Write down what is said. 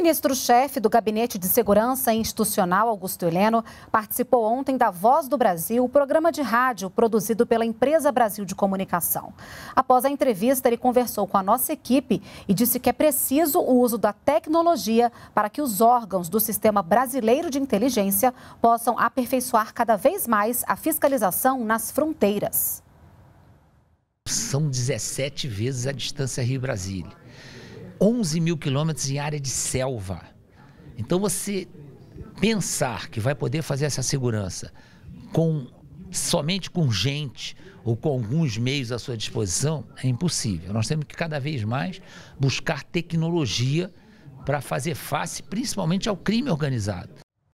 ministro-chefe do Gabinete de Segurança Institucional, Augusto Heleno, participou ontem da Voz do Brasil, programa de rádio produzido pela Empresa Brasil de Comunicação. Após a entrevista, ele conversou com a nossa equipe e disse que é preciso o uso da tecnologia para que os órgãos do Sistema Brasileiro de Inteligência possam aperfeiçoar cada vez mais a fiscalização nas fronteiras. São 17 vezes a distância Rio-Brasília 11 mil quilômetros em área de selva. Então você pensar que vai poder fazer essa segurança com somente com gente ou com alguns meios à sua disposição é impossível. Nós temos que cada vez mais buscar tecnologia para fazer face principalmente ao crime organizado.